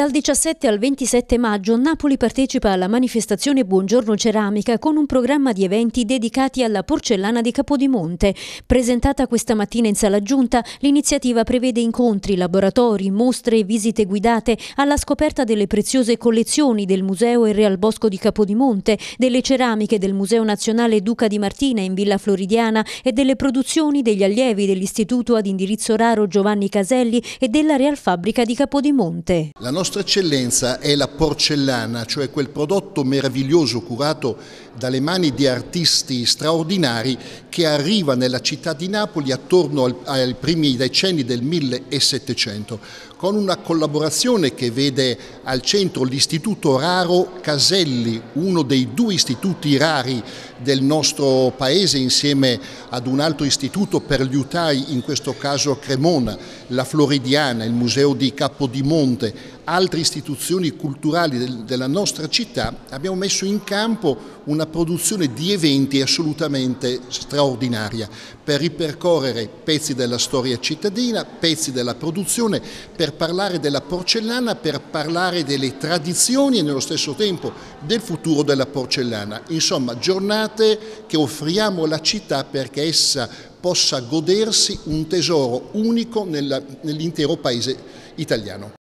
Dal 17 al 27 maggio Napoli partecipa alla manifestazione Buongiorno Ceramica con un programma di eventi dedicati alla porcellana di Capodimonte. Presentata questa mattina in sala giunta, l'iniziativa prevede incontri, laboratori, mostre e visite guidate alla scoperta delle preziose collezioni del Museo e Real Bosco di Capodimonte, delle ceramiche del Museo Nazionale Duca di Martina in Villa Floridiana e delle produzioni degli allievi dell'Istituto ad indirizzo raro Giovanni Caselli e della Real Fabbrica di Capodimonte. La nostra nostra eccellenza è la porcellana, cioè quel prodotto meraviglioso curato dalle mani di artisti straordinari che arriva nella città di Napoli attorno al, ai primi decenni del 1700, con una collaborazione che vede al centro l'Istituto Raro Caselli, uno dei due istituti rari del nostro paese insieme ad un altro istituto per gli utai, in questo caso a Cremona, la Floridiana, il Museo di Capodimonte, altre istituzioni culturali del, della nostra città, abbiamo messo in campo una produzione di eventi assolutamente straordinaria per ripercorrere pezzi della storia cittadina, pezzi della produzione, per parlare della porcellana, per parlare delle tradizioni e nello stesso tempo del futuro della porcellana. Insomma, giornate che offriamo alla città perché essa possa godersi un tesoro unico nell'intero paese italiano.